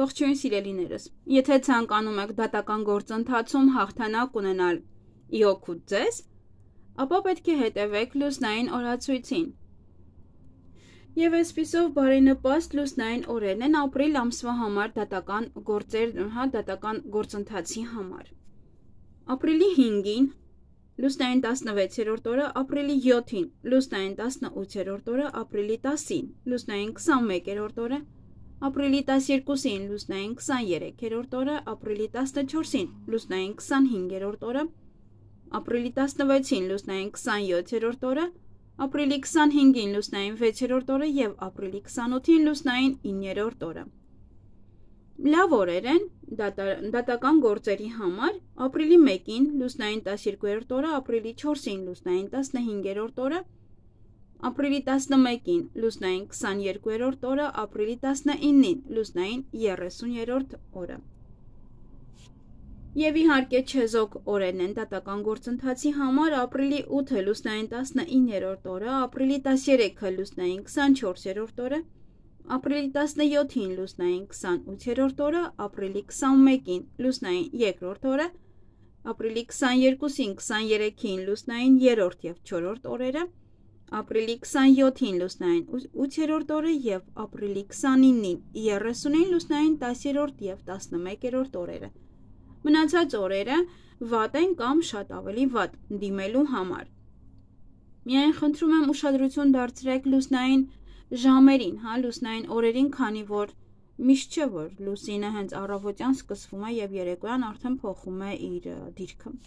Ողջույն սիրելիներս։ Եթե ցանկանում եք դատական գործընթացում հաղթանակ ունենալ իօքու ձեզ, ապա պետք է հետևեք լուսնային օրացույցին։ Եվ այսպիսով բարենպաստ լուսնային օրերն են ապրիլ ամսվա համար դատական գործեր, հա, դատական գործընթացի համար։ Ապրիլի 5-ին լուսնային 16-րդ օրը ապրիլի 7-ին, լուսնային 18-րդ օրը ապրիլի 10-ին, լուսնային 21-րդ օրը ապրիլի ապրիլի 12-ին լուսնային 23-րդ օրը, ապրիլի 14-ին լուսնային 25-րդ օրը, ապրիլի 16-ին լուսնային 27-րդ օրը, ապրիլի 25-ին լուսնային 6-րդ օրը եւ ապրիլի 28-ին լուսնային 9-րդ օրը։ Լավ օրեր են դատական գործերի համար ապրիլի 1-ին լուսնային 12-րդ օրը, ապրիլի 4-ին լուսնային 15-րդ օրը, ապրիլի ապրիլի 11-ին, լուսնային 22-րդ օրը, ապրիլի 19-ին, լուսնային 30-րդ օրը։ Եվ իհարկե չեզոք օրերն են դատական գործընթացի համար ապրիլի 8-ը լուսնային 19-րդ օրը, ապրիլի 13-ը լուսնային 24-րդ օրը, ապրիլի 17-ին լուսնային 28-րդ օրը, ապրիլի 21-ին լուսնային 2-րդ օրը, ապրիլի 22-ին 23-ին լուսնային 3-րդ եւ 4-րդ օրերը, ապրիլի ապրիլի 27-ին լուսնային 8-րդ օրը եւ ապրիլի 29-ին 30-ին լուսնային 10-րդ եւ 11-րդ օրերը։ Մնացած օրերը վատ են կամ շատ ավելի վատ դիմելու համար։ Միայն խնդրում եմ ուշադրություն դարձրեք լուսնային ժամերին, հա, լուսնային օրերին, քանի որ միշտ չէ որ լուսինը հենց առավոտյան սկսվում է եւ երեկոյան արդեն փոխում է իր դիրքը։